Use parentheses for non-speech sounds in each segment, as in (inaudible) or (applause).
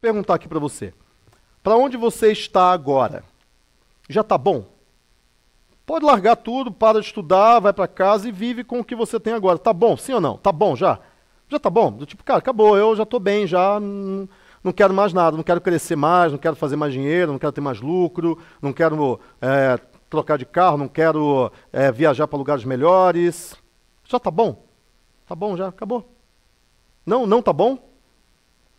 perguntar aqui para você. Para onde você está agora? Já está bom? Pode largar tudo, para de estudar, vai para casa e vive com o que você tem agora. Tá bom, sim ou não? Tá bom já? Já tá bom? Do tipo, cara, acabou, eu já tô bem, já não quero mais nada, não quero crescer mais, não quero fazer mais dinheiro, não quero ter mais lucro, não quero é, trocar de carro, não quero é, viajar para lugares melhores. Já tá bom? Tá bom já, acabou. Não, não tá bom?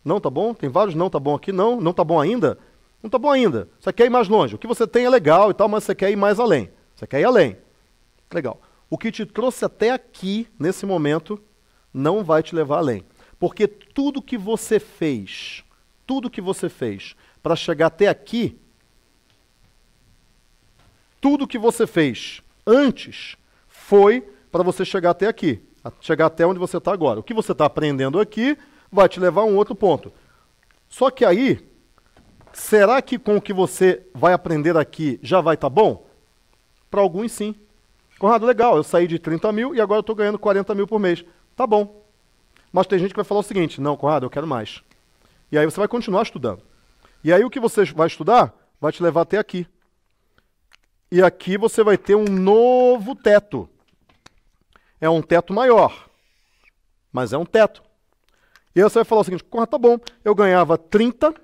Não tá bom? Tem vários não tá bom aqui. Não, não tá bom ainda? Não tá bom ainda. Você quer ir mais longe. O que você tem é legal e tal, mas você quer ir mais além. Você quer ir além. Legal. O que te trouxe até aqui, nesse momento, não vai te levar além. Porque tudo que você fez, tudo que você fez para chegar até aqui, tudo que você fez antes foi para você chegar até aqui, chegar até onde você está agora. O que você está aprendendo aqui vai te levar a um outro ponto. Só que aí, será que com o que você vai aprender aqui já vai estar tá bom? Para alguns, sim. Conrado, legal, eu saí de 30 mil e agora eu estou ganhando 40 mil por mês. Tá bom. Mas tem gente que vai falar o seguinte: não, Conrado, eu quero mais. E aí você vai continuar estudando. E aí o que você vai estudar vai te levar até aqui. E aqui você vai ter um novo teto. É um teto maior, mas é um teto. E aí você vai falar o seguinte, corra, tá bom, eu ganhava 30,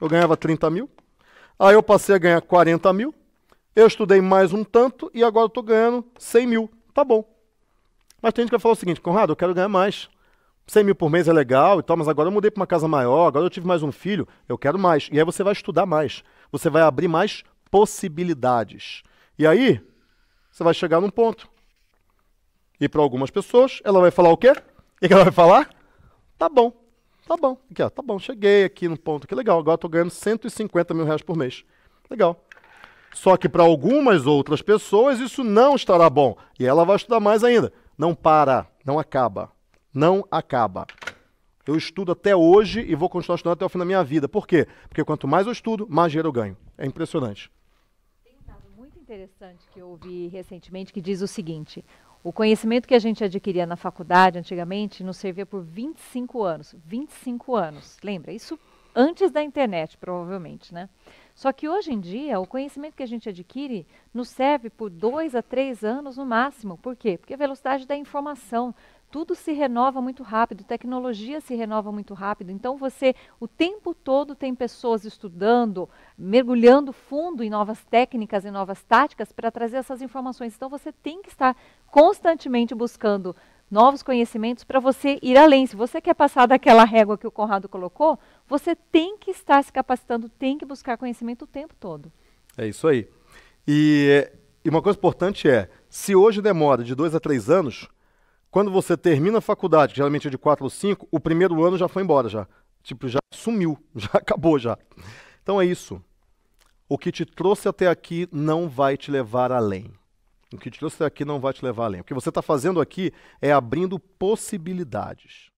eu ganhava 30 mil, aí eu passei a ganhar 40 mil, eu estudei mais um tanto e agora eu estou ganhando 100 mil, tá bom. Mas tem gente que vai falar o seguinte, Conrado, eu quero ganhar mais. 100 mil por mês é legal e tal, mas agora eu mudei para uma casa maior, agora eu tive mais um filho, eu quero mais. E aí você vai estudar mais, você vai abrir mais possibilidades. E aí, você vai chegar num ponto. E para algumas pessoas, ela vai falar o quê? O que ela vai falar? Tá bom, tá bom. Aqui, ó, tá bom, cheguei aqui no ponto, que legal. Agora estou ganhando 150 mil reais por mês. Legal. Só que para algumas outras pessoas isso não estará bom. E ela vai estudar mais ainda. Não para, não acaba. Não acaba. Eu estudo até hoje e vou continuar estudando até o fim da minha vida. Por quê? Porque quanto mais eu estudo, mais dinheiro eu ganho. É impressionante interessante que eu ouvi recentemente que diz o seguinte: o conhecimento que a gente adquiria na faculdade antigamente nos servia por 25 anos. 25 anos, lembra? Isso antes da internet, provavelmente, né? Só que hoje em dia, o conhecimento que a gente adquire nos serve por dois a três anos no máximo. Por quê? Porque a velocidade da informação, tudo se renova muito rápido, tecnologia se renova muito rápido. Então você o tempo todo tem pessoas estudando, mergulhando fundo em novas técnicas e novas táticas para trazer essas informações. Então você tem que estar constantemente buscando novos conhecimentos para você ir além. Se você quer passar daquela régua que o Conrado colocou, você tem que estar se capacitando, tem que buscar conhecimento o tempo todo. É isso aí. E, e uma coisa importante é, se hoje demora de dois a três anos, quando você termina a faculdade, que geralmente é de 4 ou 5, o primeiro ano já foi embora, já. Tipo, já sumiu, (laughs) já acabou já. Então é isso. O que te trouxe até aqui não vai te levar além. O que te trouxe até aqui não vai te levar além. O que você está fazendo aqui é abrindo possibilidades.